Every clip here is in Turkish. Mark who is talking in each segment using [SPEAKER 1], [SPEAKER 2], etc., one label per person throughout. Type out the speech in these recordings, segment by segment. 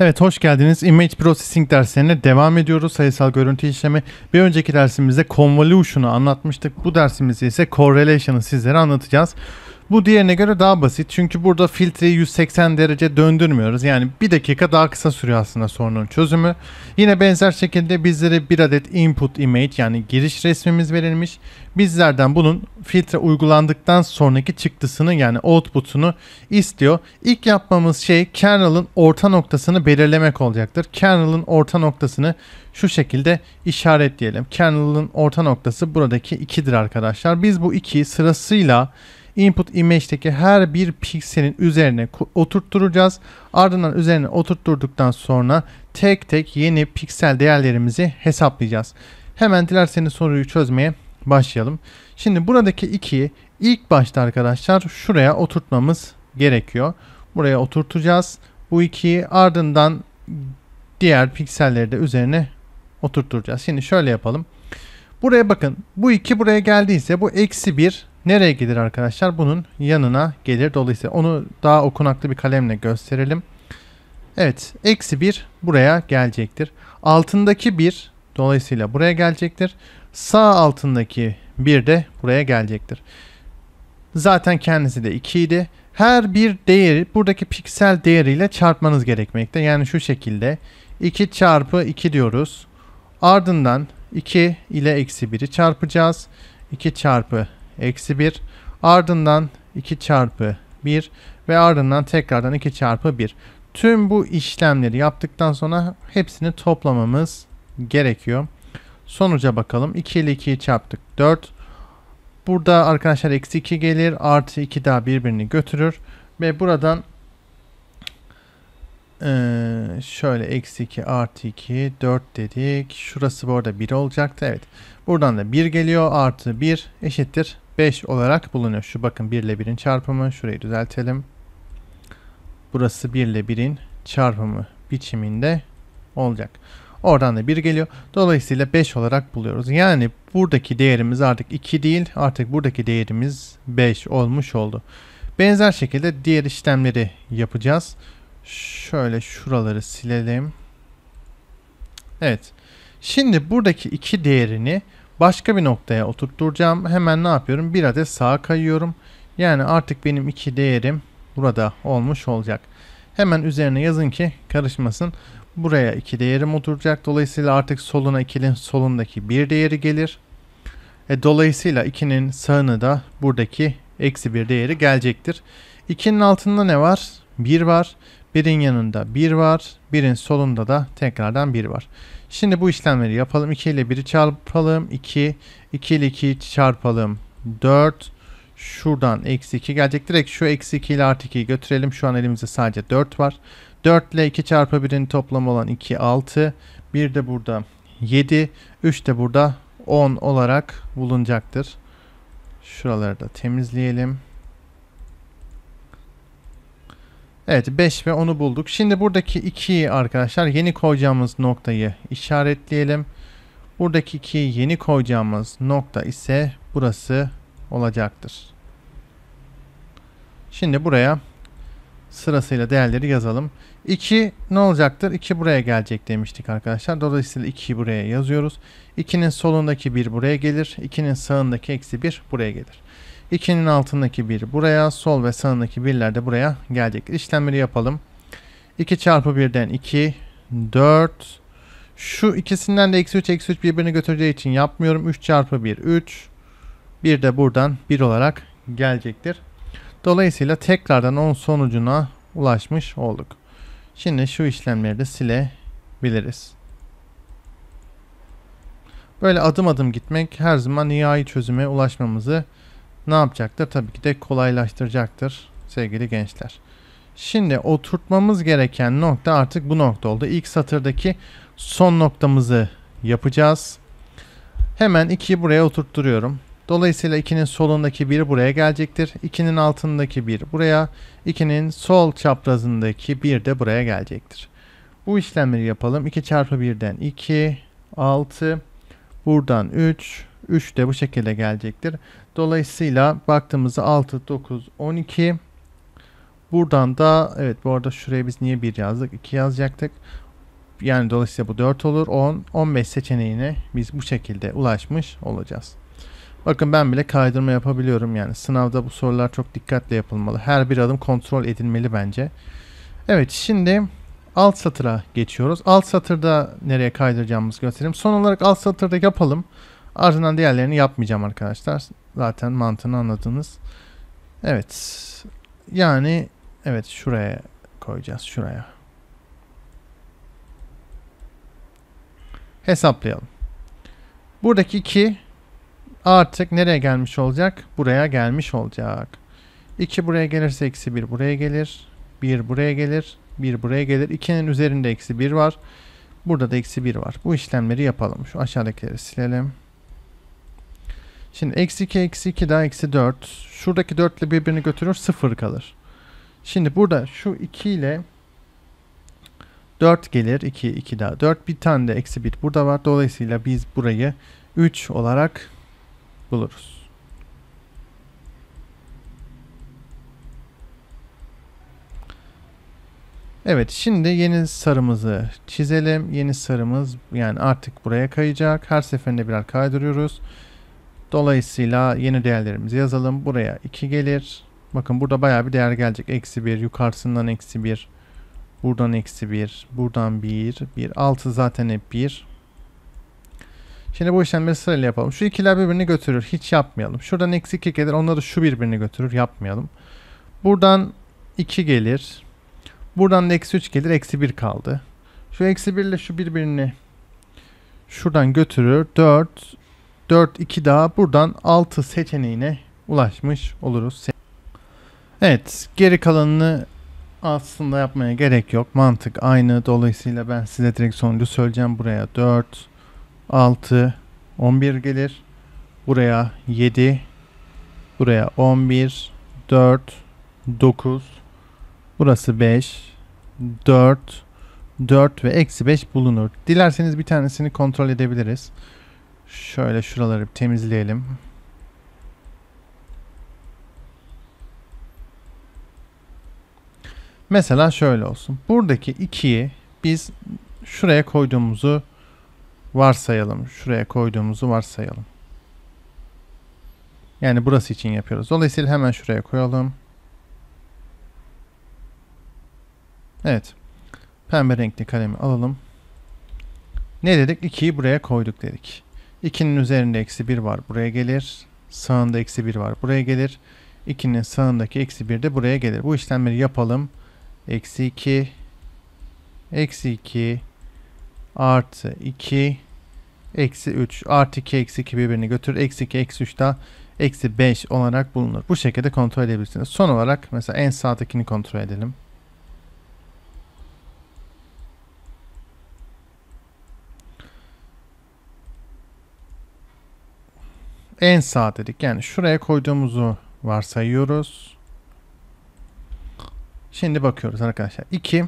[SPEAKER 1] Evet hoş geldiniz. Image Processing derslerine devam ediyoruz. Sayısal görüntü işlemi. Bir önceki dersimizde convolution'u anlatmıştık. Bu dersimizde ise correlation'ı sizlere anlatacağız. Bu diğerine göre daha basit çünkü burada filtreyi 180 derece döndürmüyoruz. Yani bir dakika daha kısa sürüyor aslında sorunun çözümü. Yine benzer şekilde bizlere bir adet input image yani giriş resmimiz verilmiş. Bizlerden bunun filtre uygulandıktan sonraki çıktısını yani output'unu istiyor. İlk yapmamız şey kernel'ın orta noktasını belirlemek olacaktır. Kernel'ın orta noktasını şu şekilde işaretleyelim. Kernel'ın orta noktası buradaki 2'dir arkadaşlar. Biz bu 2'yi sırasıyla input image'deki her bir pikselin üzerine oturtturacağız. Ardından üzerine oturtturduktan sonra tek tek yeni piksel değerlerimizi hesaplayacağız. Hemen dilerseniz soruyu çözmeye başlayalım. Şimdi buradaki 2'yi ilk başta arkadaşlar şuraya oturtmamız gerekiyor. Buraya oturtacağız. Bu 2'yi ardından diğer pikselleri de üzerine oturtturacağız. Şimdi şöyle yapalım. Buraya bakın. Bu 2 buraya geldiyse bu eksi 1 nereye gelir arkadaşlar? Bunun yanına gelir. Dolayısıyla onu daha okunaklı bir kalemle gösterelim. Evet. Eksi 1 buraya gelecektir. Altındaki 1 dolayısıyla buraya gelecektir. Sağ altındaki 1 de buraya gelecektir. Zaten kendisi de 2 idi. Her bir değeri buradaki piksel değeriyle çarpmanız gerekmekte. Yani şu şekilde 2 çarpı 2 diyoruz. Ardından 2 ile eksi 1'i çarpacağız. 2 çarpı eksi 1 ardından 2 çarpı 1 ve ardından tekrardan 2 çarpı 1. Tüm bu işlemleri yaptıktan sonra hepsini toplamamız gerekiyor. Sonuca bakalım. 2 ile 2'yi çarptık 4. Burada arkadaşlar eksi 2 gelir. Artı 2 daha birbirini götürür. Ve buradan şöyle eksi 2 artı 2 4 dedik. Şurası bu arada 1 olacaktı. Evet. Buradan da 1 geliyor. Artı 1 eşittir 5 olarak bulunuyor. Şu bakın 1 ile 1'in çarpımı. Şurayı düzeltelim. Burası 1 ile 1'in çarpımı biçiminde olacak. Oradan da 1 geliyor. Dolayısıyla 5 olarak buluyoruz. Yani buradaki değerimiz artık 2 değil. Artık buradaki değerimiz 5 olmuş oldu. Benzer şekilde diğer işlemleri yapacağız. Şöyle şuraları silelim. Evet. Şimdi buradaki 2 değerini Başka bir noktaya oturtturacağım. Hemen ne yapıyorum? Bir adet sağa kayıyorum. Yani artık benim iki değerim burada olmuş olacak. Hemen üzerine yazın ki karışmasın. Buraya iki değerim oturacak. Dolayısıyla artık soluna ikinin solundaki bir değeri gelir. E, dolayısıyla ikinin sağını da buradaki eksi bir değeri gelecektir. 2'nin altında ne var? 1 var. Birin yanında 1 bir var. Birin solunda da tekrardan 1 var. Şimdi bu işlemleri yapalım. 2 ile 1'i çarpalım. 2. 2 ile 2'yi çarpalım. 4. Şuradan eksi 2 gelecek. Direkt şu eksi 2 ile artı 2'yi götürelim. Şu an elimizde sadece 4 var. 4 ile 2 çarpı 1'in toplamı olan 2 6. 1 de burada 7. 3 de burada 10 olarak bulunacaktır. Şuraları da temizleyelim. Evet 5 ve 10'u bulduk. Şimdi buradaki 2'yi arkadaşlar yeni koyacağımız noktayı işaretleyelim. Buradaki 2'yi yeni koyacağımız nokta ise burası olacaktır. Şimdi buraya sırasıyla değerleri yazalım. 2 ne olacaktır? 2 buraya gelecek demiştik arkadaşlar. Dolayısıyla 2'yi buraya yazıyoruz. 2'nin solundaki 1 buraya gelir. 2'nin sağındaki eksi 1 buraya gelir. 2'nin altındaki 1 buraya, sol ve sağındaki 1'ler de buraya gelecek. İşlemleri yapalım. 2 çarpı 1'den 2, 4. Şu ikisinden de eksi 3, eksi 3 birbirini götüreceği için yapmıyorum. 3 çarpı 1, 3. 1 de buradan 1 olarak gelecektir. Dolayısıyla tekrardan 10 sonucuna ulaşmış olduk. Şimdi şu işlemleri de silebiliriz. Böyle adım adım gitmek her zaman nihai çözüme ulaşmamızı ne yapacaktır? Tabii ki de kolaylaştıracaktır sevgili gençler. Şimdi oturtmamız gereken nokta artık bu nokta oldu. İlk satırdaki son noktamızı yapacağız. Hemen 2'yi buraya oturtturuyorum. Dolayısıyla 2'nin solundaki 1 buraya gelecektir. 2'nin altındaki 1 buraya, 2'nin sol çaprazındaki 1 de buraya gelecektir. Bu işlemleri yapalım. 2 çarpı 1'den 2, 6, buradan 3, 3 de bu şekilde gelecektir. Dolayısıyla baktığımızda 6, 9, 12. Buradan da evet bu arada şuraya biz niye 1 yazdık? 2 yazacaktık. Yani dolayısıyla bu 4 olur. 10, 15 seçeneğine biz bu şekilde ulaşmış olacağız. Bakın ben bile kaydırma yapabiliyorum yani. Sınavda bu sorular çok dikkatle yapılmalı. Her bir adım kontrol edilmeli bence. Evet şimdi alt satıra geçiyoruz. Alt satırda nereye kaydıracağımızı göstereyim. Son olarak alt satırda yapalım. Ardından diğerlerini yapmayacağım arkadaşlar. Zaten mantığını anladınız. Evet. Yani evet şuraya koyacağız. Şuraya. Hesaplayalım. Buradaki 2 artık nereye gelmiş olacak? Buraya gelmiş olacak. 2 buraya gelirse eksi 1 buraya gelir. 1 buraya gelir. 1 buraya gelir. 2'nin üzerinde eksi 1 var. Burada da eksi 1 var. Bu işlemleri yapalım. Şu aşağıdakileri silelim. Şimdi eksi 2 eksi 2 daha eksi 4. Şuradaki 4 ile birbirini götürür 0 kalır. Şimdi burada şu 2 ile 4 gelir. 2 2 daha 4 bir tane de eksi 1 burada var. Dolayısıyla biz burayı 3 olarak buluruz. Evet şimdi yeni sarımızı çizelim. Yeni sarımız yani artık buraya kayacak. Her seferinde birer kaydırıyoruz. Dolayısıyla yeni değerlerimizi yazalım. Buraya 2 gelir. Bakın burada bayağı bir değer gelecek. Eksi 1, yukarısından eksi 1, buradan eksi 1, buradan 1, 1. 6 zaten hep 1. Şimdi bu işlemleri sırayla yapalım. Şu ikiler birbirini götürür. Hiç yapmayalım. Şuradan eksi 2 gelir. Onları şu birbirini götürür. Yapmayalım. Buradan 2 gelir. Buradan da eksi 3 gelir. Eksi 1 kaldı. Şu eksi 1 ile şu birbirini şuradan götürür. 4, 4, 2 daha buradan 6 seçeneğine ulaşmış oluruz. Evet geri kalanını aslında yapmaya gerek yok. Mantık aynı. Dolayısıyla ben size direkt sonucu söyleyeceğim. Buraya 4, 6, 11 gelir. Buraya 7, buraya 11, 4, 9, burası 5, 4, 4 ve eksi 5 bulunur. Dilerseniz bir tanesini kontrol edebiliriz. Şöyle şuraları temizleyelim. Mesela şöyle olsun. Buradaki 2'yi biz şuraya koyduğumuzu varsayalım. Şuraya koyduğumuzu varsayalım. Yani burası için yapıyoruz. Dolayısıyla hemen şuraya koyalım. Evet. Pembe renkli kalemi alalım. Ne dedik? 2'yi buraya koyduk dedik. 2'nin üzerinde eksi 1 var buraya gelir. Sağında eksi 1 var buraya gelir. 2'nin sağındaki eksi 1 de buraya gelir. Bu işlemleri yapalım. Eksi 2 eksi 2 artı 2 eksi 3 artı 2 eksi 2 birbirini götür. Eksi 2 eksi 3 da eksi 5 olarak bulunur. Bu şekilde kontrol edebilirsiniz. Son olarak mesela en sağdakini kontrol edelim. en sağ dedik. Yani şuraya koyduğumuzu varsayıyoruz. Şimdi bakıyoruz arkadaşlar. 2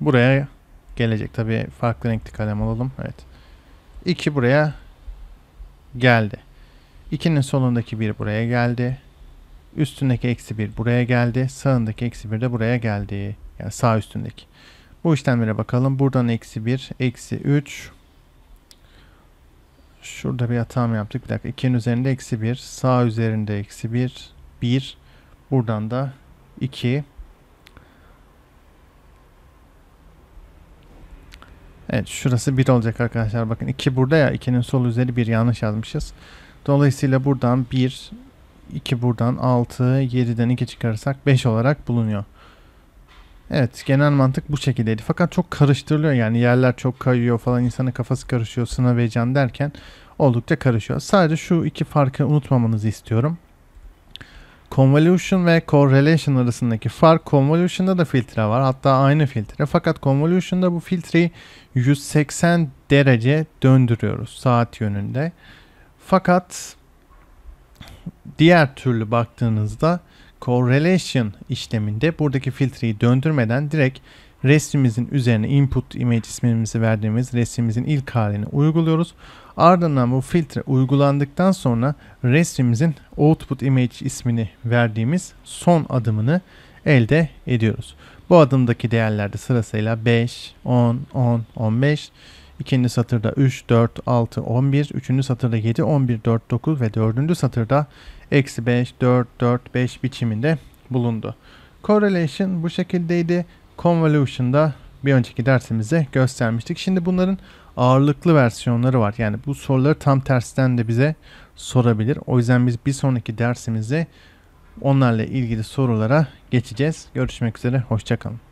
[SPEAKER 1] buraya gelecek. Tabii farklı renkli kalem alalım. Evet. 2 buraya geldi. 2'nin solundaki 1 buraya geldi. Üstündeki eksi 1 buraya geldi. Sağındaki eksi 1 de buraya geldi. Yani sağ üstündeki. Bu işlemlere bakalım. Buradan eksi 1, eksi 3, Şurada bir hata mı yaptık? Bir dakika. 2'nin üzerinde eksi 1. Sağ üzerinde eksi 1. 1. Buradan da 2. Evet şurası 1 olacak arkadaşlar. Bakın 2 burada ya. 2'nin sol üzeri 1 yanlış yazmışız. Dolayısıyla buradan 1, 2 buradan 6, 7'den 2 çıkarırsak 5 olarak bulunuyor. Evet genel mantık bu şekildeydi. Fakat çok karıştırılıyor yani yerler çok kayıyor falan insanın kafası karışıyor sınav heyecan derken oldukça karışıyor. Sadece şu iki farkı unutmamanızı istiyorum. Convolution ve correlation arasındaki fark convolution'da da filtre var. Hatta aynı filtre. Fakat convolution'da bu filtreyi 180 derece döndürüyoruz saat yönünde. Fakat diğer türlü baktığınızda correlation işleminde buradaki filtreyi döndürmeden direkt resmimizin üzerine input image ismimizi verdiğimiz resmimizin ilk halini uyguluyoruz. Ardından bu filtre uygulandıktan sonra resmimizin output image ismini verdiğimiz son adımını elde ediyoruz. Bu adımdaki değerlerde sırasıyla 5, 10, 10, 15, ikinci satırda 3, 4, 6, 11, üçüncü satırda 7, 11, 4, 9 ve dördüncü satırda eksi 5, 4, 4, 5 biçiminde bulundu. Correlation bu şekildeydi. Convolution da bir önceki dersimizde göstermiştik. Şimdi bunların ağırlıklı versiyonları var. Yani bu soruları tam tersten de bize sorabilir. O yüzden biz bir sonraki dersimizde onlarla ilgili sorulara geçeceğiz. Görüşmek üzere, hoşçakalın.